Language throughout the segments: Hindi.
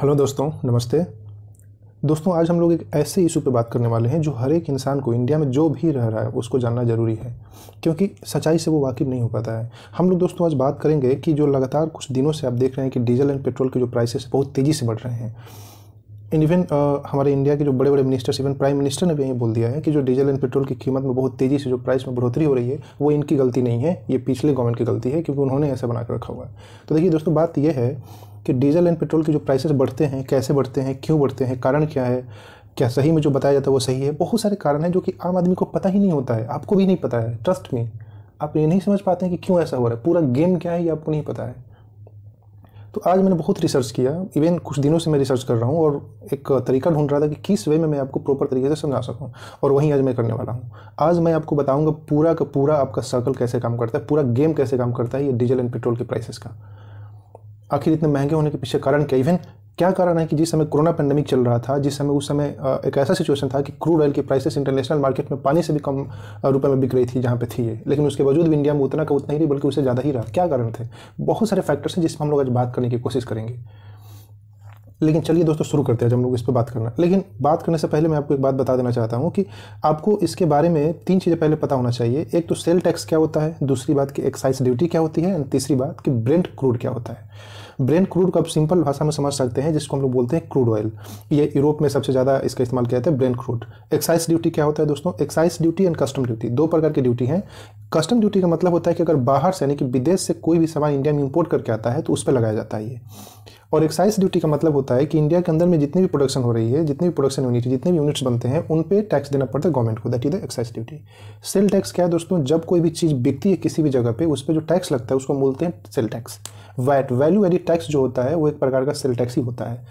हेलो दोस्तों नमस्ते दोस्तों आज हम लोग एक ऐसे इशू पर बात करने वाले हैं जो हर एक इंसान को इंडिया में जो भी रह रहा है उसको जानना ज़रूरी है क्योंकि सच्चाई से वो वाकिफ़ नहीं हो पाता है हम लोग दोस्तों आज बात करेंगे कि जो लगातार कुछ दिनों से आप देख रहे हैं कि डीजल एंड पेट्रोल के जो प्राइसेस बहुत तेज़ी से बढ़ रहे हैं एंड इवन uh, हमारे इंडिया के जो बड़े बड़े मिनिस्टर्स इवन प्राइम मिनिस्टर ने भी ये बोल दिया है कि जो डीजल एंड पेट्रोल की कीमत में बहुत तेज़ी से जो प्राइस में बढ़ोतरी हो रही है वो इनकी गलती नहीं है ये पिछले गवर्नमेंट की गलती है क्योंकि उन्होंने ऐसा बनाकर रखा हुआ है तो देखिए दोस्तों बात यह है कि डीजल एंड पेट्रोल की जो प्राइसेस बढ़ते हैं कैसे बढ़ते हैं क्यों बढ़ते हैं कारण क्या है क्या सही में जो बताया जाता है वो सही है बहुत सारे कारण हैं जो कि आम आदमी को पता ही नहीं होता है आपको भी नहीं पता है ट्रस्ट में आप ये नहीं समझ पाते हैं कि क्यों ऐसा हो रहा है पूरा गेम क्या है ये आपको नहीं पता है तो आज मैंने बहुत रिसर्च किया इवन कुछ दिनों से मैं रिसर्च कर रहा हूँ और एक तरीका ढूंढ रहा था कि किस वे में मैं आपको प्रॉपर तरीके से समझा सकूँ और वहीं आज मैं करने वाला हूँ आज मैं आपको बताऊँगा पूरा का पूरा आपका सर्कल कैसे काम करता है पूरा गेम कैसे काम करता है ये डीजल एंड पेट्रोल के प्राइसेस का आखिर इतने महंगे होने के पीछे कारण क्या इवन क्या कारण है कि जिस समय कोरोना पेंडेमिक चल रहा था जिस समय उस समय एक ऐसा सिचुएशन था कि क्रूड ऑयल की प्राइसेस इंटरनेशनल मार्केट में पानी से भी कम रुपए में बिक रही थी जहाँ पे थी ये लेकिन उसके बावजूद भी इंडिया में उतना का उतना ही नहीं बल्कि उससे ज़्यादा ही रहा क्या कारण थे बहुत सारे फैक्टर्स हैं जिसमें हम लोग आज बात करने की कोशिश करेंगे लेकिन चलिए दोस्तों शुरू करते हैं जब हम लोग इस पर बात करना लेकिन बात करने से पहले मैं आपको एक बात बता देना चाहता हूँ कि आपको इसके बारे में तीन चीज़ें पहले पता होना चाहिए एक तो सेल टैक्स क्या होता है दूसरी बात कि एक्साइज ड्यूटी क्या होती है एंड तीसरी बात कि ब्रेंट क्रूड क्या होता है ब्रेन क्रूड को आप सिंपल भाषा में समझ सकते हैं जिसको हम लोग बोलते हैं क्रूड ऑयल ये यूरोप में सबसे ज़्यादा इसका इस्तेमाल किया जाता है ब्रेन क्रूड एक्साइज ड्यूटी क्या होता है दोस्तों excise duty and custom duty दो प्रकार की ड्यूटी है कस्टम ड्यूटी का मतलब होता है कि अगर बाहर से यानी कि विदेश से कोई भी सामान इंडिया में इम्पोर्ट करके आता है तो उस पर लगाया जाता है ये और एक्साइज ड्यूटी का मतलब होता है कि इंडिया के अंदर में जितनी भी प्रोडक्शन हो रही है जितनी भी प्रोडक्शन यूनिट जितने भी यूनिट्स बनते हैं उन पे टैक्स देना पड़ता है गवर्नमेंट को that is the excise duty sale tax क्या है दोस्तों जब कोई भी चीज़ बिकती है किसी भी जगह पे उस पर जो टैक्स लगता है उसको बोलते हैं sale tax VAT value added tax जो होता है वो एक प्रकार का सेल टैक्स ही होता है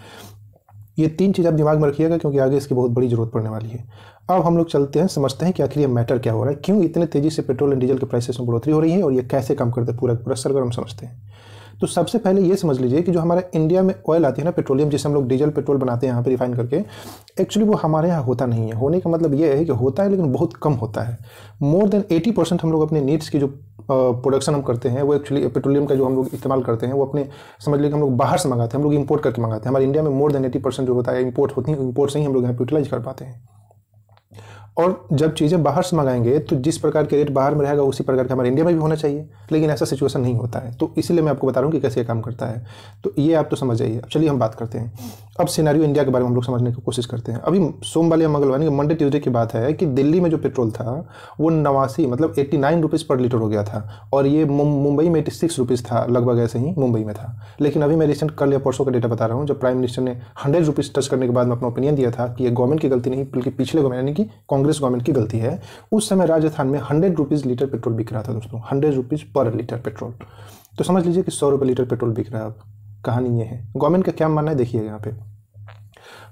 ये तीन चीज़ आप दिमाग में रखिएगा क्योंकि आगे इसकी बहुत बड़ी जरूरत पड़ने वाली है अब हम लोग चलते हैं समझते हैं कि आखिर ये मैटर क्या हो रहा है क्यों इतने तेज़ी से पेट्रोल एंड डीजल के प्राइसेस में बढ़ोतरी हो रही है और ये कैसे काम करते हैं पूरा पूरा हम समझते हैं तो सबसे पहले ये समझ लीजिए कि जो हमारा इंडिया में ऑयल आती है ना पेट्रोलियम जिसे हम लोग डीजल पेट्रोल बनाते हैं यहाँ पर रिफाइन करके एक्चुअली वो हमारे यहाँ होता नहीं है होने का मतलब ये है कि होता है लेकिन बहुत कम होता है मोर देन एटी परसेंट हम लोग अपने नीड्स की जो प्रोडक्शन हम करते हैं वो एक्चुअली पेट्रोलियम का जो हम लोग इस्तेमाल करते हैं वो अपने समझ लीजिए हम लोग बाहर से मंगाते हैं हम लोग इम्पोर्ट करके मंगाते हैं हमारे इंडिया में मोर देन एटी परसेंट जो होता है इम्पोर्ट होती है इम्पोर्ट से ही हम लोग यहाँ पर यूटिलाइज कर पाते हैं और जब चीज़ें बाहर से मंगाएंगे तो जिस प्रकार के रेट बाहर में रहेगा उसी प्रकार का हमारे इंडिया में भी होना चाहिए लेकिन ऐसा सिचुएशन नहीं होता है तो इसीलिए मैं आपको बता रहा हूँ कि कैसे काम करता है तो ये आप तो समझ जाइए अब चलिए हम बात करते हैं अब सिनारियो इंडिया के बारे में हम लोग समझने की कोशिश करते हैं अभी सोमवार या मंगलवार यानी मंडे ट्यूजडे की बात है कि दिल्ली में जो पेट्रोल था वो नवासी मतलब eighty nine rupees per litre हो गया था और ये मुंबई में एट्टी सिक्स रुपीज़ था लगभग ऐसे ही मुंबई में था लेकिन अभी मैं रिसेंट कल या परसों का डेटा बता रहा हूँ जब प्राइम मिनिस्टर ने हंड्रेड रुपीज़ टच करने के बाद में अपना ओपिनियन दिया था कि ये गवर्नमेंट की गलती नहीं बल्कि पिछले गवर्नमेंट यानी कि कांग्रेस कांग्रेस गवर्नमेंट की गलती है उस समय राजस्थान में हंड्रेड रुपीज़ लीटर पेट्रोल बिक रहा था दोस्तों hundred rupees per litre petrol तो समझ लीजिए कि सौ रुपये लीटर पेट्रोल बिक रहा है अब कहानी ये है गवर्नमेंट का क्या मानना है देखिए यहाँ पे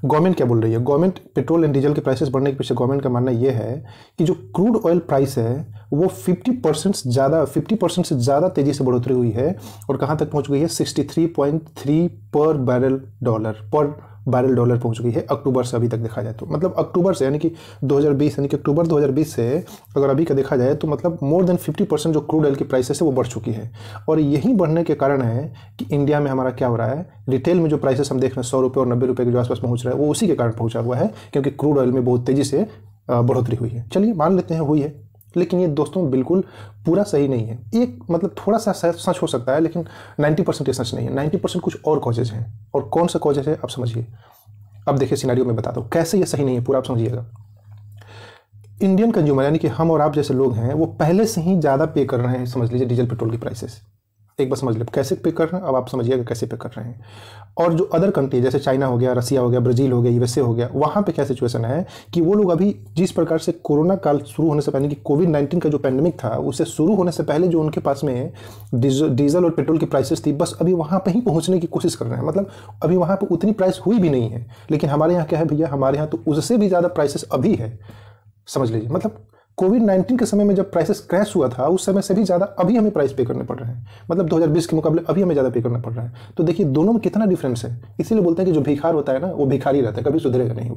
गवर्नमेंट क्या बोल रही है गवर्नमेंट पेट्रोल एंड डीजल के प्राइसेस बढ़ने के पीछे गवर्नमेंट का मानना यह है कि जो क्रूड ऑयल प्राइस है वो 50 परसेंट ज़्यादा 50 परसेंट से ज़्यादा तेज़ी से बढ़ोतरी हुई है और कहाँ तक पहुँच गई है 63.3 per barrel dollar per barrel dollar पहुंच गई है अक्टूबर से अभी तक देखा जाए तो मतलब अक्टूबर से यानी कि 2020 यानी कि अक्टूबर 2020 से अगर अभी का देखा जाए तो मतलब मोर देन 50 परसेंट जो क्रूड ऑयल की प्राइसेस है वो बढ़ चुकी है और यही बढ़ने के कारण है कि इंडिया में हमारा क्या हो रहा है रिटेल में जो प्राइसेस हम देख रहे हैं सौ रुपये और नब्बे रुपये के जो आसपास पहुँच रहा है वो उसी के कारण पहुँचा हुआ है क्योंकि क्रूड ऑयल में बहुत तेज़ी से बढ़ोतरी हुई है चलिए मान लेते हैं हुई है लेकिन ये दोस्तों बिल्कुल पूरा सही नहीं है एक मतलब थोड़ा सा सच हो सकता है लेकिन 90 परसेंट ये सच नहीं है 90 परसेंट कुछ और कॉजेज हैं और कौन सा कॉजेज है आप समझिए अब देखिए सिनारियों में बता दो कैसे ये सही नहीं है पूरा आप समझिएगा इंडियन कंज्यूमर यानी कि हम और आप जैसे लोग हैं वो पहले से ही ज़्यादा पे कर रहे हैं समझ लीजिए डीजल पेट्रोल की प्राइसेस एक बार समझ लो कैसे पे कर रहे हैं अब आप समझिएगा कैसे पे कर रहे हैं और जो अदर कंट्री जैसे चाइना हो गया रसिया हो गया ब्राज़ील हो गया यूएसए हो गया वहाँ पे क्या सिचुएशन है कि वो लोग अभी जिस प्रकार से कोरोना काल शुरू होने से पहले कि कोविड नाइन्टीन का जो पैंडमिक था उससे शुरू होने से पहले जो उनके पास में डीजल और पेट्रोल की प्राइसेस थी बस अभी वहाँ पर ही पहुँचने की कोशिश कर रहे हैं मतलब अभी वहाँ पर उतनी प्राइस हुई भी नहीं है लेकिन हमारे यहाँ क्या है भैया हमारे यहाँ तो उससे भी ज़्यादा प्राइसेस अभी है समझ लीजिए मतलब कोविड 19 के समय में जब प्राइसेस क्रैश हुआ था उस समय से भी ज़्यादा अभी हमें प्राइस पे करने पड़ रहे हैं मतलब 2020 के मुकाबले अभी हमें ज़्यादा पे करना पड़ रहा है तो देखिए दोनों में कितना डिफरेंस है इसीलिए बोलते हैं कि जो भिखार होता है ना वो भिखारी रहता है कभी सुधरेगा नहीं वो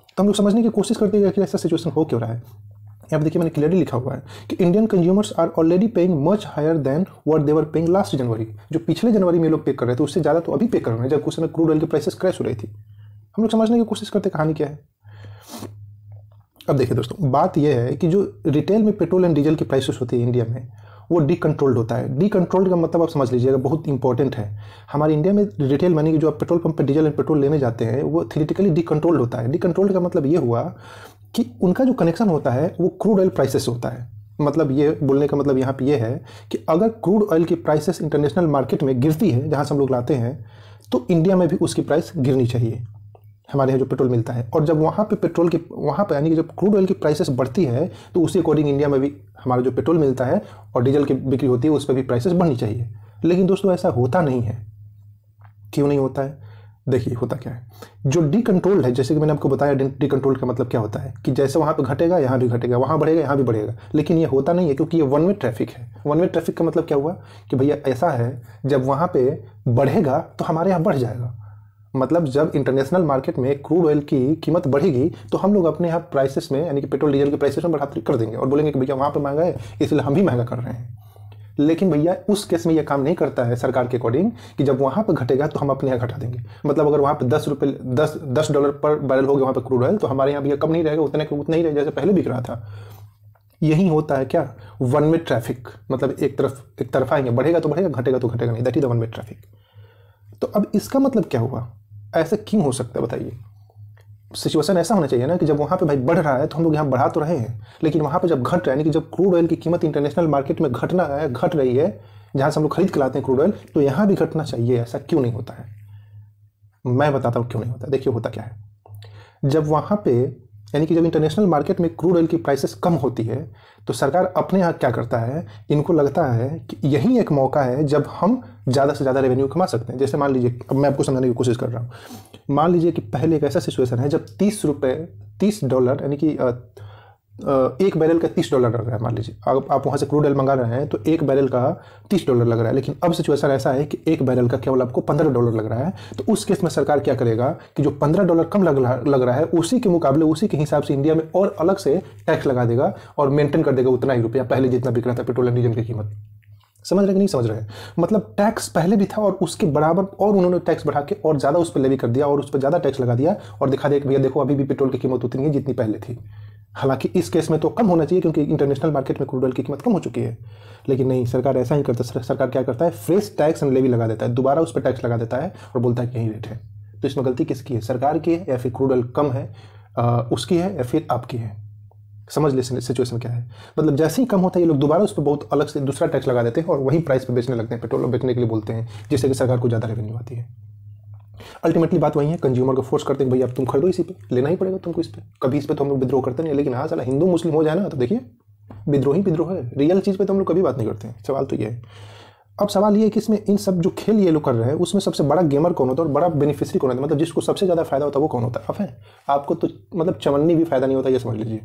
तो हम लोग समझने की कोशिश करते हैं कि ऐसा सिचुएशन हो क्यों रहा है यहाँ पर देखिए मैंने क्लियरली लिखा हुआ है कि Indian consumers are already paying much higher than what they're paying last January जो पिछले जनवरी में लोग पे कर रहे थे उससे ज़्यादा तो अभी पे कर रहे हैं जब उस समय क्रूड ऑयल की प्राइसेस क्रैश हो रही थी हम लोग समझने की कोशिश करते कहानी क्या है अब देखिए दोस्तों बात यह है कि जो रिटेल में पेट्रोल एंड डीजल की प्राइसेस होती है इंडिया में वो डीकंट्रोल्ड होता है डीकंट्रोल्ड का मतलब आप समझ लीजिएगा बहुत इंपॉर्टेंट है हमारे इंडिया में रिटेल मनी जो आप पेट्रोल पंप पर डीजल एंड पेट्रोल लेने जाते हैं वो डी डीकंट्रोल्ड होता है डीकंट्रोल्ड का मतलब ये हुआ कि उनका जो कनेक्शन होता है वो क्रूड ऑयल प्राइसेस होता है मतलब ये बोलने का मतलब यहाँ पर यह है कि अगर क्रूड ऑयल की प्राइसेस इंटरनेशनल मार्केट में गिरती है जहाँ से हम लोग लाते हैं तो इंडिया में भी उसकी प्राइस गिरनी चाहिए हमारे यहाँ जो पेट्रोल मिलता है और जब वहाँ पे पेट्रोल की वहाँ पे यानी कि जब क्रूड ऑयल की प्राइसेस बढ़ती है तो उसी अकॉर्डिंग इंडिया में भी हमारा जो पेट्रोल मिलता है और डीजल की बिक्री होती है उस पर भी प्राइसेस बढ़नी चाहिए लेकिन दोस्तों ऐसा होता नहीं है क्यों नहीं होता है देखिए होता क्या है जो डी कंट्रोल्ड है जैसे कि मैंने आपको बताया डी कंट्रोल का मतलब क्या होता है कि जैसे वहाँ पर घटेगा यहाँ भी घटेगा वहाँ बढ़ेगा यहाँ भी बढ़ेगा लेकिन ये होता नहीं है क्योंकि ये वन वे ट्रैफिक है वन वे ट्रैफिक का मतलब क्या हुआ कि भैया ऐसा है जब वहाँ पर बढ़ेगा तो हमारे यहाँ बढ़ जाएगा मतलब जब इंटरनेशनल मार्केट में क्रूड ऑयल की कीमत बढ़ेगी तो हम लोग अपने यहाँ प्राइसेस में यानी कि पेट्रोल डीजल के प्राइसेस में बढ़ोतरी कर देंगे और बोलेंगे कि भैया वहाँ पर महंगा है इसलिए हम भी महंगा कर रहे हैं लेकिन भैया उस केस में यह काम नहीं करता है सरकार के अकॉर्डिंग कि जब वहाँ पर घटेगा तो हम अपने यहाँ घटा देंगे मतलब अगर वहाँ पर दस रुपये दस दस डॉलर पर बैरल हो गया वहाँ पर क्रूड ऑयल तो हमारे यहाँ भैया कम नहीं रहेगा उतने उतना ही रहेगा जैसे पहले बिक रहा था यही होता है क्या वन वे ट्रैफिक मतलब एक तरफ एक तरफ आएंगे बढ़ेगा तो बढ़ेगा घटेगा तो घटेगा नहीं that is the one way traffic तो अब इसका मतलब क्या हुआ ऐसे क्यों हो सकता है बताइए सिचुएशन ऐसा होना चाहिए ना कि जब वहाँ पे भाई बढ़ रहा है तो हम लोग यहाँ बढ़ा तो रहे हैं लेकिन वहाँ पे जब घट रहा है यानी कि जब क्रूड ऑयल की कीमत इंटरनेशनल मार्केट में घटना है घट रही है जहाँ से हम लोग खरीद के लाते हैं क्रूड ऑयल तो यहाँ भी घटना चाहिए ऐसा क्यों नहीं होता है मैं बताता हूँ क्यों नहीं होता देखिए होता क्या है जब वहाँ पर यानी कि जब इंटरनेशनल मार्केट में क्रूड ऑयल की प्राइसेस कम होती है तो सरकार अपने यहाँ क्या करता है इनको लगता है कि यही एक मौका है जब हम ज़्यादा से ज़्यादा रेवेन्यू कमा सकते हैं जैसे मान लीजिए अब मैं आपको समझाने की कोशिश कर रहा हूँ मान लीजिए कि पहले एक ऐसा सिचुएसन है जब तीस रुपये तीस डॉलर यानी कि एक बैरल का तीस डॉलर लग रहा है मान लीजिए अगर आप वहाँ से क्रूड ऑयल मंगा रहे हैं तो एक बैरल का तीस डॉलर लग रहा है लेकिन अब सिचुएसन ऐसा है कि एक बैरल का केवल आपको पंद्रह डॉलर लग रहा है तो उस केस में सरकार क्या करेगा कि जो पंद्रह डॉलर कम लग लग रहा है उसी के मुकाबले उसी के हिसाब से इंडिया में और अलग से टैक्स लगा देगा और मेंटेन कर देगा उतना ही रुपया पहले जितना बिक रहा था पेट्रोल एंड डीजल की कीमत समझ रहे कि नहीं समझ रहे मतलब टैक्स पहले भी था और उसके बराबर और उन्होंने टैक्स बढ़ा के और ज़्यादा उस पर लेवी कर दिया और उस पर ज़्यादा टैक्स लगा दिया और दिखा दे भैया देखो अभी भी पेट्रोल की कीमत उतनी है जितनी पहले थी हालांकि इस केस में तो कम होना चाहिए क्योंकि इंटरनेशनल मार्केट में क्रूड ऑयल की कीमत कम हो चुकी है लेकिन नहीं सरकार ऐसा ही करता है सरकार क्या करता है फ्रेश टैक्स एंड लेवी लगा देता है दोबारा उस पर टैक्स लगा देता है और बोलता है कि यही रेट है तो इसमें गलती किसकी है सरकार की है या फिर क्रूड ऑयल कम है आ, उसकी है या फिर आपकी है समझ ले सिचुएशन क्या है मतलब जैसे ही कम होता है ये लोग दोबारा उस पर बहुत अलग से दूसरा टैक्स लगा देते हैं और वही प्राइस पर बेचने लगते हैं पेट्रोल बेचने के लिए बोलते हैं जिससे कि सरकार को ज़्यादा रेवेन्यू आती है अल्टीमेटली बात वही है कंज्यूमर को फोर्स करते हैं भाई अब तुम खरीदो इसी पे लेना ही पड़ेगा तुमको इस पर कभी इस पर तो हम लोग विद्रोह करते नहीं लेकिन हाँ चला हिंदू मुस्लिम हो जाए ना तो देखिए विद्रोह ही विद्रोह है रियल चीज़ पे तो हम लोग कभी बात नहीं करते हैं सवाल तो ये है अब सवाल ये है कि इसमें इन सब जो खेल ये लोग कर रहे हैं उसमें सबसे बड़ा गेमर कौन होता है और बड़ा बेनिफिशरी कौन होता है मतलब जिसको सबसे ज़्यादा फायदा होता है वो कौन होता है अफ है आपको तो मतलब चमन्नी भी फायदा नहीं होता ये समझ लीजिए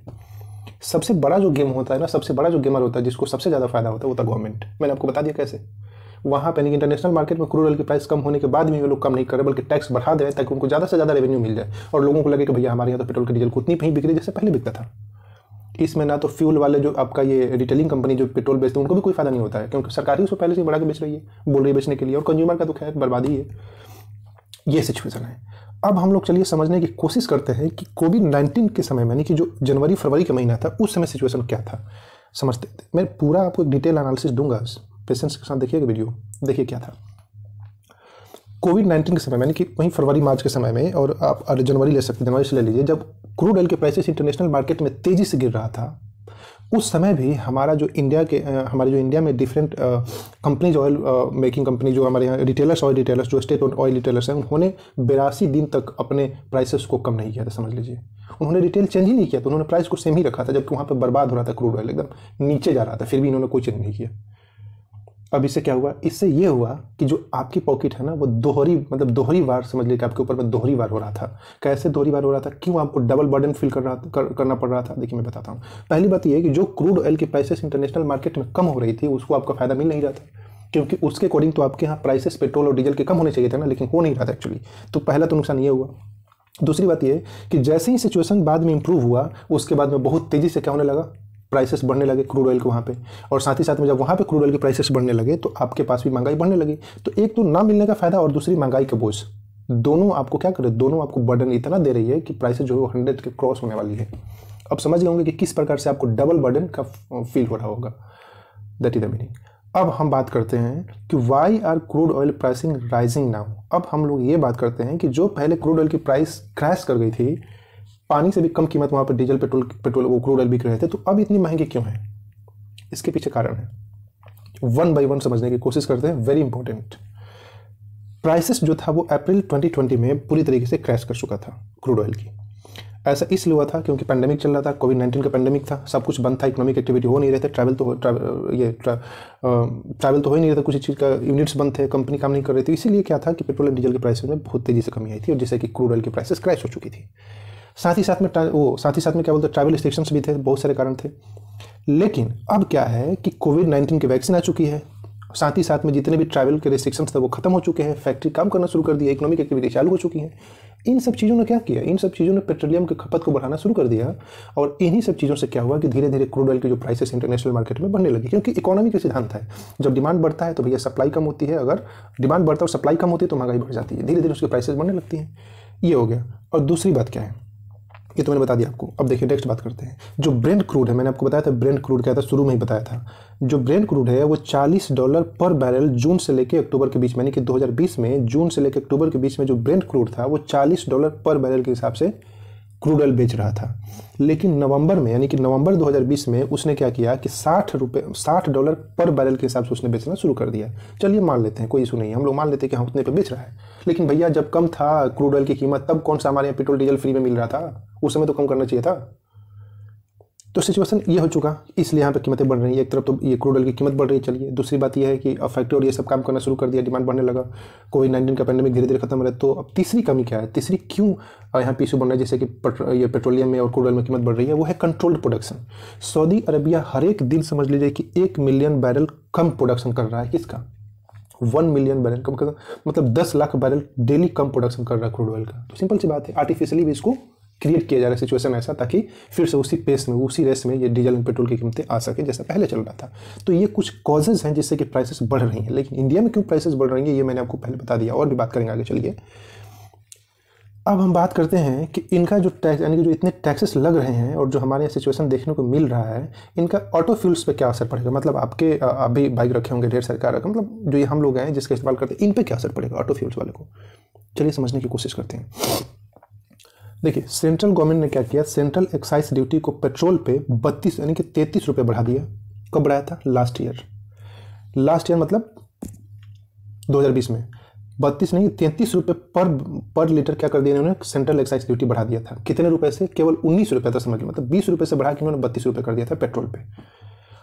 सबसे बड़ा जो गेम होता है ना सबसे बड़ा जो गेमर होता है जिसको सबसे ज़्यादा फायदा होता है वो था गवर्नमेंट मैंने आपको बता दिया कैसे वहाँ पर यानी इंटरनेशनल मार्केट में क्रूड ऑयल की प्राइस कम होने के बाद भी वो लोग कम नहीं कर रहे बल्कि टैक्स बढ़ा दे रहे ताकि उनको ज़्यादा से ज़्यादा रेवेन्यू मिल जाए और लोगों को लगे कि भैया हमारे यहाँ तो पेट्रोल के डीजल उतनी ही बिक्री जैसे पहले बिकता था इसमें ना तो फ्यूल वाले जो आपका ये रिटेलिंग कंपनी जो पेट्रोल बेचते हैं उनको भी कोई फायदा नहीं होता है क्योंकि सरकार ही उसको पहले से बढ़ा के बेच रही है बोल रही है बेचने के लिए और कंज्यूमर का तो खैर बर्बादी है ये सिचुएसन है अब हम लोग चलिए समझने की कोशिश करते हैं कि कोविड नाइन्टीन के समय में यानी कि जो जनवरी फरवरी का महीना था उस समय सिचुएशन क्या था समझते थे मैं पूरा आपको डिटेल एनालिसिस दूंगा पेशेंट्स के साथ देखिएगा वीडियो देखिए क्या था कोविड नाइन्टीन के समय यानी कि वहीं फरवरी मार्च के समय में और आप जनवरी ले सकते जनवरी से ले लीजिए जब क्रूड ऑयल के प्राइसेस इंटरनेशनल मार्केट में तेज़ी से गिर रहा था उस समय भी हमारा जो इंडिया के हमारे जो इंडिया में different companies oil making company जो हमारे यहाँ रिटेलर्स ऑयल रिटेलर्स जो स्टेट ऑयल रिटेलर्स हैं उन्होंने बिरासी दिन तक अपने प्राइसेस को कम नहीं किया था समझ लीजिए उन्होंने रिटेल चेंज ही नहीं किया तो उन्होंने प्राइस को सेम ही रखा था जबकि वहाँ पर बर्बाद हो रहा था क्रूड ऑयल एकदम नीचे जा रहा था फिर भी इन्होंने कोई चेंज नहीं किया अब इससे क्या हुआ इससे ये हुआ कि जो आपकी पॉकेट है ना वो दोहरी मतलब दोहरी वार समझ लीजिए आपके ऊपर में दोहरी वार हो रहा था कैसे दोहरी वार हो रहा था क्यों आपको डबल बर्डन फील कर रहा कर, करना पड़ रहा था देखिए मैं बताता हूँ पहली बात यह कि जो क्रूड ऑयल की प्राइसेस इंटरनेशनल मार्केट में कम हो रही थी उसको आपका फ़ायदा मिल नहीं रहा था क्योंकि उसके अकॉर्डिंग तो आपके यहाँ प्राइसेस पेट्रोल और डीजल के कम होने चाहिए थे ना लेकिन हो नहीं रहा था एक्चुअली तो पहला तो नुकसान ये हुआ दूसरी बात यह कि जैसे ही सिचुएशन बाद में इंप्रूव हुआ उसके बाद में बहुत तेज़ी से क्या होने लगा प्राइसेस बढ़ने लगे क्रूड ऑयल के वहाँ पे और साथ ही साथ में जब वहाँ पे क्रूड ऑयल के प्राइसेस बढ़ने लगे तो आपके पास भी महंगाई बढ़ने लगी तो एक तो ना मिलने का फ़ायदा और दूसरी महंगाई का बोझ दोनों आपको क्या करे दोनों आपको बर्डन इतना दे रही है कि प्राइसेस जो है हंड्रेड के क्रॉस होने वाली है अब समझ गए होंगे कि किस प्रकार से आपको डबल बर्डन का फील हो रहा होगा दैट इज द मीनिंग अब हम बात करते हैं कि why are crude oil pricing rising now अब हम लोग ये बात करते हैं कि जो पहले क्रूड ऑयल की प्राइस क्रैश कर गई थी पानी से भी कम कीमत वहाँ पर डीजल पेट्रोल पेट्रोल वो क्रूड ऑयल बिक रहे थे तो अब इतनी महंगे क्यों हैं इसके पीछे कारण है वन बाई वन समझने की कोशिश करते हैं वेरी इंपॉर्टेंट प्राइसेस जो था वो अप्रैल 2020 में पूरी तरीके से क्रैश कर चुका था क्रूड ऑयल की ऐसा इसलिए हुआ था क्योंकि पैंडेमिक चल रहा था कोविड नाइन्टीन का पैंडेमिक था सब कुछ बंद था इकोनॉमिक एक्टिविटी हो नहीं रहे थे ट्रैवल तो ट्रा, ये ट्रा, ट्रैवल तो हो ही नहीं रहा था कुछ चीज़ का यूनिट्स बंद थे कंपनी काम नहीं कर रही थी इसीलिए क्या था कि पेट्रोल एंड डीजल के प्राइसेस में बहुत तेज़ी से कमी आई थी और जैसे कि क्रूड ऑयल की प्राइसेस क्रैश हो चुकी थी साथ ही साथ में वो साथ ही साथ में क्या बोलते ट्रैवल रिस्ट्रिक्शंस भी थे बहुत सारे कारण थे लेकिन अब क्या है कि कोविड नाइन्टीन की वैक्सीन आ चुकी है साथ ही साथ में जितने भी ट्रैवल के रिस्ट्रिक्शंस थे वो खत्म हो चुके हैं फैक्ट्री काम करना शुरू कर दिया इकोनॉमिक एक्टिविटी चालू हो चुकी है इन सब चीज़ों ने क्या किया इन सब चीज़ों ने पेट्रोलियम की खपत को बढ़ाना शुरू कर दिया और इन्हीं सब चीज़ों से क्या हुआ कि धीरे धीरे क्रूड ऑयल की जो प्राइसेस इंटरनेशनल मार्केट में बढ़ने लगी क्योंकि इकोनॉमी का सिद्धांत है जब डिमांड बढ़ता है तो भैया सप्लाई कम होती है अगर डिमांड बढ़ता है और सप्लाई कम होती है तो महंगाई बढ़ जाती है धीरे धीरे उसकी प्राइसेस बढ़ने लगती हैं ये हो गया और दूसरी बात क्या है ये तो मैंने बता दिया आपको अब देखिए नेक्स्ट बात करते हैं जो ब्रेंड क्रूड है मैंने आपको बताया था ब्रेंड क्रूड क्या था शुरू में ही बताया था जो ब्रेंड क्रूड है वो 40 डॉलर पर बैरल जून से लेकर अक्टूबर के बीच यानी कि 2020 में जून से लेकर अक्टूबर के बीच में जो ब्रेंड क्रूड था वो 40 डॉलर पर बैरल के हिसाब से क्रूड ऑयल बेच रहा था लेकिन नवंबर में यानी कि नवंबर 2020 में उसने क्या किया कि साठ रुपये साठ डॉलर पर बैरल के हिसाब से उसने बेचना शुरू कर दिया चलिए मान लेते हैं कोई इशू नहीं है हम लोग मान लेते हैं कि हम हाँ, उतने पे बेच रहा है लेकिन भैया जब कम था क्रूड ऑयल की कीमत तब कौन सा हमारे यहाँ पेट्रोल डीजल फ्री में मिल रहा था उस समय तो कम करना चाहिए था तो सिचुएशन ये हो चुका इसलिए यहाँ पर कीमतें बढ़ रही हैं एक तरफ तो ये क्रूड ऑयल की कीमत बढ़ रही है चलिए दूसरी बात यह है कि अब फैक्ट्री और ये सब काम करना शुरू कर दिया डिमांड बढ़ने लगा कोविड नाइन्टीन का पैंडमिक धीरे धीरे खत्म हो रहा है तो अब तीसरी कमी क्या है तीसरी क्यों यहाँ पे इशू बन रहा है जैसे कि ये पेट्रोलियम में और क्रूड ऑयल में कीमत बढ़ रही है वो है कंट्रोल्ड प्रोडक्शन सऊदी अरबिया हर एक दिन समझ लीजिए कि एक मिलियन बैरल कम प्रोडक्शन कर रहा है किसका वन मिलियन बैरल कम कर मतलब दस लाख बैरल डेली कम प्रोडक्शन कर रहा है क्रूड ऑयल का तो सिंपल सी बात है आर्टिफिशियली भी इसको क्रिएट किया जा रहा है सिचुएशन ऐसा ताकि फिर से उसी पेस में उसी रेस में ये डीजल एंड पेट्रोल की कीमतें आ सके जैसा पहले चल रहा था तो ये कुछ कॉजेज हैं जिससे कि प्राइसेस बढ़ रही हैं लेकिन इंडिया में क्यों प्राइसेस बढ़ रही हैं ये मैंने आपको पहले बता दिया और भी बात करेंगे आगे चलिए अब हम बात करते हैं कि इनका जो टैक्स यानी कि जो इतने टैक्सेस लग रहे हैं और जो हमारे यहाँ सिचुएशन देखने को मिल रहा है इनका ऑटो फ्यूल्स पे क्या असर पड़ेगा मतलब आपके आप भी बाइक रखे होंगे ढेर सरकार कार रखे मतलब जो ये हम लोग हैं जिसका इस्तेमाल करते हैं इन पे क्या असर पड़ेगा ऑटो फ्यूल्स वाले को चलिए समझने की कोशिश करते हैं देखिए सेंट्रल गवर्नमेंट ने क्या किया सेंट्रल एक्साइज ड्यूटी को पेट्रोल पे बत्तीस यानी कि तैंतीस रुपये बढ़ा दिया कब बढ़ाया था लास्ट ईयर लास्ट ईयर मतलब 2020 में बत्तीस नहीं तैंतीस रुपये पर पर लीटर क्या कर दिया उन्होंने सेंट्रल एक्साइज ड्यूटी बढ़ा दिया था कितने रुपए से केवल उन्नीस रुपये था समझ लो मतलब बीस रुपये से बढ़ा के उन्होंने बत्तीस रुपये कर दिया था पेट्रोल पे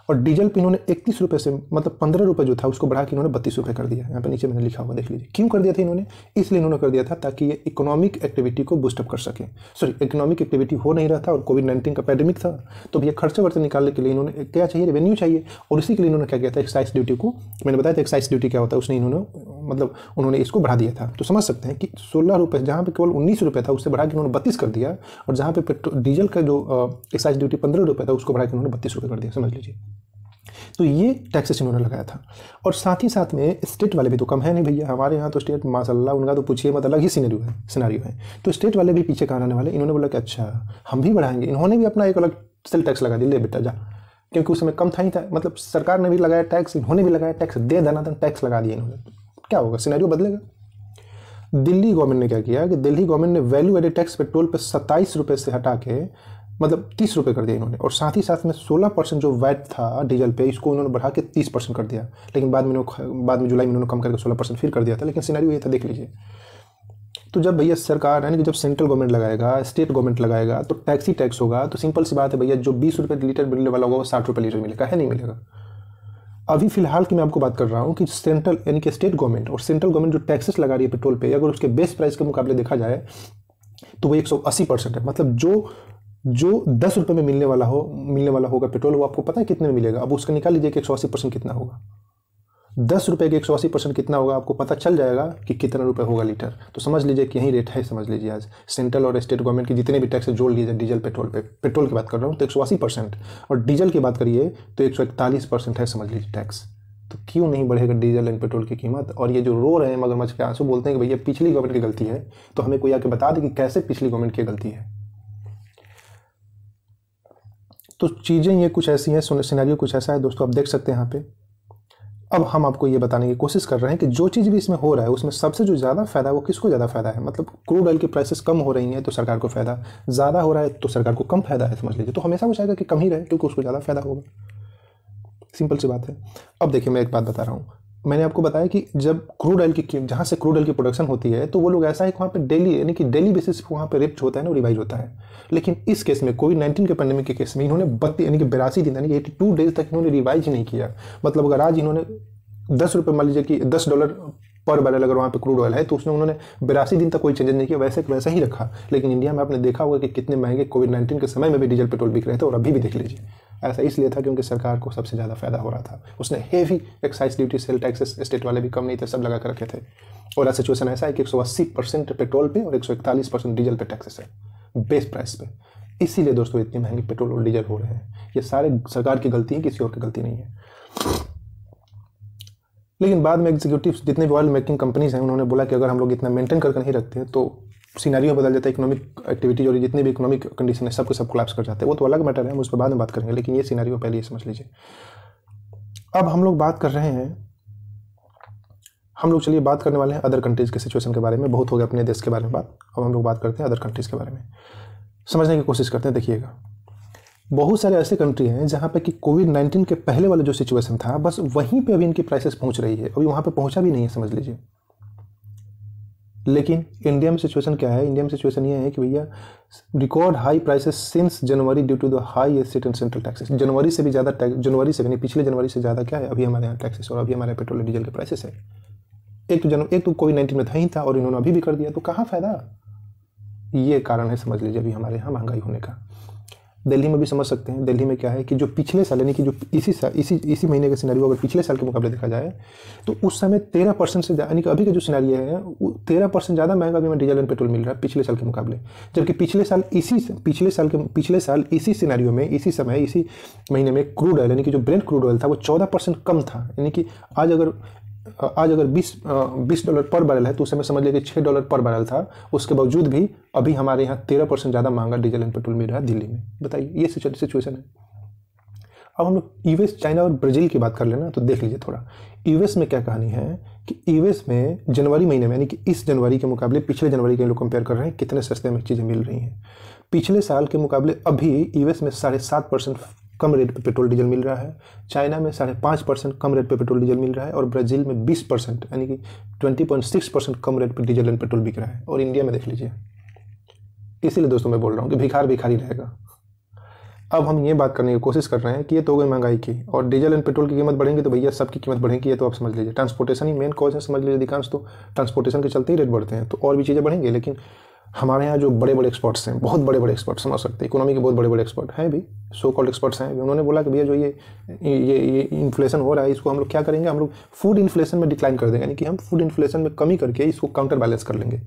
और डीजल पे इन्होंने इकतीस रुपये से मतलब पंद्रह रुपये जो था उसको बढ़ा के इन्होंने बत्तीस रुपये कर दिया यहाँ पे नीचे मैंने लिखा हुआ देख लीजिए क्यों कर दिया था इन्होंने इसलिए इन्होंने कर दिया था ताकि ये इकोनॉमिक एक्टिविटी को बूस्टअप कर सकें सॉरी इकोनॉमिक एक्टिविटी हो नहीं रहा था और कोविड नाइन्टीन का पैडेमिक था तो भैया खर्चे वर्चे निकालने के लिए इन्होंने क्या चाहिए रेवेन्यू चाहिए और इसी के लिए इन्होंने क्या किया था एक्साइज ड्यूटी को मैंने बताया था एक्साइज ड्यूटी क्या होता है उसने इन्होंने मतलब उन्होंने इसको बढ़ा दिया था तो समझ सकते हैं कि सोलह रुपये जहाँ पर केवल उन्नीस रुपये था उससे बढ़ा के उन्होंने बत्तीस कर दिया और जहाँ पे डीजल का जो एक्साइज ड्यूटी पंद्रह रुपये था उसको बढ़ा के उन्होंने बत्तीस रुपये कर दिया समझ लीजिए तो ये टैक्सेस इन्होंने लगाया था और साथ ही साथ में स्टेट वाले भी तो कम है नहीं भैया हमारे यहाँ तो स्टेट माशाला उनका तो पूछिए मत मतलब अलग ही सीनरी है सिनारी है तो स्टेट वाले भी पीछे कहाँ आने वाले इन्होंने बोला कि अच्छा हम भी बढ़ाएंगे इन्होंने भी अपना एक अलग सेल टैक्स लगा दिया ले बेटा जा क्योंकि उस समय कम था ही था मतलब सरकार ने भी लगाया टैक्स इन्होंने भी लगाया टैक्स दे था टैक्स लगा दिया इन्होंने क्या होगा सिनेरियो बदलेगा दिल्ली गवर्नमेंट ने क्या किया कि दिल्ली गवर्नमेंट ने वैल्यू एडेड टैक्स पेट्रोल पर सत्ताईस रुपये से हटा के मतलब तीस रुपये कर दिया इन्होंने और साथ ही साथ में सोलह परसेंट जो वैट था डीजल पे इसको उन्होंने बढ़ा के तीस परसेंट कर दिया लेकिन बाद में बाद में जुलाई में उन्होंने कम करके सोलह परसेंट फिर कर दिया था लेकिन सिनारी ये था देख लीजिए तो जब भैया सरकार यानी कि जब सेंट्रल गवर्नमेंट लगाएगा स्टेट गवर्नमेंट लगाएगा तो टैक्स ही टैक्स होगा तो सिंपल सी बात है भैया जो बीस रुपये लीटर मिलने वाला होगा वो साठ रुपये लीटर मिलेगा है नहीं मिलेगा अभी फिलहाल की मैं आपको बात कर रहा हूँ कि सेंट्रल यानी कि स्टेट गवर्नमेंट और सेंट्रल गवर्नमेंट जो टैक्सेस लगा रही है पेट्रोल पे अगर उसके बेस प्राइस के मुकाबले देखा जाए तो वो अस्सी परसेंट है मतलब जो जो दस रुपये में मिलने वाला हो मिलने वाला होगा पेट्रोल वो आपको पता है कितने में मिलेगा अब उसका निकाल लीजिए कि एक सौ अस्सी परसेंट कितना होगा दस रुपये के एक सौ अस्सी परसेंट कितना होगा आपको पता चल जाएगा कि कितना रुपये होगा लीटर तो समझ लीजिए कि यही रेट है समझ लीजिए आज सेंट्रल और स्टेट गवर्नमेंट के जितने भी टैक्स जोड़ लीजिए डीजल पेट्रोल पे पेट्रोल की बात कर रहा हूँ तो एक सौ अस्सी परसेंट और डीजल की बात करिए तो एक सौ इकतालीस परसेंट है समझ लीजिए टैक्स तो क्यों नहीं बढ़ेगा डीजल एंड पेट्रोल की कीमत और ये जो रो रहे हैं मगरमच्छ के आंसू बोलते हैं कि भैया पिछली गवर्नमेंट की गलती है तो हमें कोई आके बता दे कि कैसे पिछली गवर्नमेंट की गलती है तो चीज़ें ये कुछ ऐसी हैं सिनेरियो कुछ ऐसा है दोस्तों आप देख सकते हैं यहाँ पे अब हम आपको ये बताने की कोशिश कर रहे हैं कि जो चीज़ भी इसमें हो रहा है उसमें सबसे जो ज़्यादा फायदा है वो किसको ज़्यादा फायदा है मतलब क्रूड ऑयल की प्राइसेस कम हो रही हैं तो सरकार को फायदा ज़्यादा हो रहा है तो सरकार को कम फायदा है समझ लीजिए तो हमेशा वो चाहेगा कि कम ही रहे क्योंकि उसको ज़्यादा फायदा होगा सिंपल सी बात है अब देखिए मैं एक बात बता रहा हूँ मैंने आपको बताया कि जब क्रूड ऑयल की जहाँ से क्रूड ऑयल की प्रोडक्शन होती है तो वो लोग ऐसा है कि वहाँ पर डेली यानी कि डेली बेसिस पर वहाँ पर रिप्ट होता है ना रिवाइज होता है लेकिन इस केस में कोविड नाइन्टीन के पेंडेमिक के केस में इन्होंने बत्तीस यानी कि बिरासी दिन यानी कि एटी टू डेज तक इन्होंने रिवाइज नहीं किया मतलब अगर आज इन्होंने दस रुपये मान लीजिए कि दस डॉलर पर बैरल अगर वहाँ पर क्रूड ऑयल है तो उसने उन्होंने बिरासी दिन तक कोई चेंजेज नहीं किया वैसे वैसा ही रखा लेकिन इंडिया में आपने देखा होगा कि कितने महंगे कोविड नाइन्टीन के समय में भी डीजल पेट्रोल बिक रहे थे और अभी भी देख लीजिए ऐसा इसलिए था क्योंकि सरकार को सबसे ज़्यादा फ़ायदा हो रहा था उसने heavy excise duty sale taxes state वाले भी कम नहीं थे सब लगा कर रखे थे और आज सिचुएशन ऐसा है कि एक परसेंट पेट्रोल पे और एक परसेंट डीजल पे टैक्सेस है बेस प्राइस पे इसीलिए दोस्तों इतनी महंगे पेट्रोल और डीजल हो रहे हैं ये सारे सरकार की गलती है किसी और की गलती नहीं है लेकिन बाद में एग्जीक्यूटिव जितने भी ऑयल मेकिंग कंपनीज हैं उन्होंने बोला कि अगर हम लोग इतना मेंटेन करके नहीं रखते हैं तो सीनारियों बदल जाता है इकोनॉमिक एक्टिविटीज और जितनी भी इकोनॉमिक कंडीशन है सबको सब कोलैप्स कर जाते हैं वो तो अलग मैटर है हम उस पर बाद में बात करेंगे लेकिन ये सीनारियों पहले ये समझ लीजिए अब हम लोग बात कर रहे हैं हम लोग चलिए बात करने वाले हैं अदर कंट्रीज़ के सिचुएशन के बारे में बहुत हो गया अपने देश के बारे में बात अब हम लोग बात करते हैं अदर कंट्रीज़ के बारे में समझने की कोशिश करते हैं देखिएगा बहुत सारे ऐसे कंट्री हैं जहाँ पे कि कोविड नाइन्टीन के पहले वाला जो सिचुएशन था बस वहीं पे अभी इनकी प्राइसेस पहुँच रही है अभी वहाँ पे पहुँचा भी नहीं है समझ लीजिए लेकिन इंडिया में सिचुएशन क्या है इंडिया में सिचुएशन ये है कि भैया record high prices since January due to the high state and central taxes जनवरी से भी ज़्यादा टैक्स जनवरी से भी नहीं पिछले जनवरी से ज़्यादा क्या है अभी हमारे यहाँ टैक्सेस और अभी हमारे पेट्रोल डीजल के प्राइसेस है एक तो जनवरी एक तो कोविड नाइन्टीन में था ही था और इन्होंने अभी भी कर दिया तो कहाँ फ़ायदा ये कारण है समझ लीजिए अभी हमारे यहाँ महंगाई होने का दिल्ली में भी समझ सकते हैं दिल्ली में क्या है कि जो पिछले साल यानी कि जो इसी साल इसी इसी महीने का सिनारी अगर पिछले साल के मुकाबले देखा जाए तो उस समय तेरह परसेंट से यानी कि अभी का जो सिनारी है तेरह परसेंट ज़्यादा महंगा अभी में डीजल एंड पेट्रोल मिल रहा है पिछले साल के मुकाबले जबकि पिछले साल इसी पिछले साल के पिछले साल इसी सिनारी में इसी समय इसी महीने में क्रूड ऑयल यानी कि जो ब्रेंड क्रूड ऑयल था वो चौदह परसेंट कम था यानी कि आज अगर आज अगर 20 20 डॉलर पर बैरल है तो उसे मैं समझ कि छः डॉलर पर बैरल था उसके बावजूद भी अभी हमारे यहाँ तेरह परसेंट ज़्यादा महंगा डीजल एंड पेट्रोल मिल रहा है दिल्ली में बताइए ये सिचुएशन है अब हम लोग यूएस चाइना और ब्राज़ील की बात कर लेना तो देख लीजिए थोड़ा यूएस में क्या कहानी है कि यूएस में जनवरी महीने में यानी कि इस जनवरी के मुकाबले पिछले जनवरी के लोग कंपेयर कर रहे हैं कितने सस्ते में चीज़ें मिल रही हैं पिछले साल के मुकाबले अभी यूएस में साढ़े सात परसेंट कम रेट पे पेट्रोल डीजल मिल रहा है चाइना में साढ़े पाँच परसेंट कम रेट पे पेट्रोल डीजल मिल रहा है और ब्राज़ील में बीस परसेंट यानी कि ट्वेंटी पॉइंट सिक्स परसेंट कम रेट पे डीजल एंड पेट्रोल बिक रहा है और इंडिया में देख लीजिए इसीलिए दोस्तों मैं बोल रहा हूँ कि भिखार भिखारी रहेगा अब हम ये बात करने की कोशिश कर रहे हैं कि ये तो हो गई महंगाई की और डीजल एंड पेट्रोल की कीमत बढ़ेंगी तो भैया सबकी कीमत बढ़ेगी ये तो आप समझ लीजिए ट्रांसपोर्टेशन ही मेन कॉज है समझ लीजिए अधिकांश तो ट्रांसपोर्टेशन के चलते ही रेट बढ़ते हैं तो और भी चीज़ें बढ़ेंगी लेकिन हमारे यहाँ जो बड़े बड़े एक्सपर्ट्स हैं बहुत बड़े बड़े एक्सपर्ट्स समझ सकते हैं इकोनॉमी के बहुत बड़े बड़े एक्सपर्ट हैं भी सो कॉल्ड एक्सपर्ट्स हैं भी उन्होंने बोला कि भैया जो ये ये ये इन्फ्लेशन हो रहा है इसको हम लोग क्या करेंगे हम लोग फूड इन्फ्लेशन में डिक्लाइन कर देंगे यानी कि हम फूड इन्फ्लेशन में कमी करके इसको काउंटर बैलेंस कर लेंगे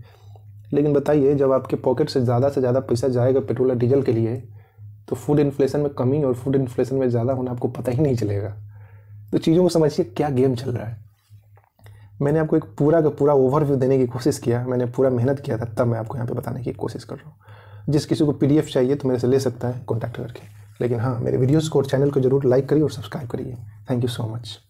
लेकिन बताइए जब आपके पॉकेट से ज़्यादा से ज़्यादा पैसा जाएगा पेट्रोल और डीजल के लिए तो फूड इन्फ्लेशन में कमी और फूड इन्फ्लेशन में ज़्यादा होना आपको पता ही नहीं चलेगा तो चीज़ों को समझिए क्या गेम चल रहा है मैंने आपको एक पूरा का पूरा ओवरव्यू देने की कोशिश किया मैंने पूरा मेहनत किया था तब मैं आपको यहाँ पे बताने की कोशिश कर रहा हूँ जिस किसी को पी चाहिए तो मेरे से ले सकता है कॉन्टैक्ट करके लेकिन हाँ मेरे वीडियोज़ को और चैनल को जरूर लाइक करिए और सब्सक्राइब करिए थैंक यू सो मच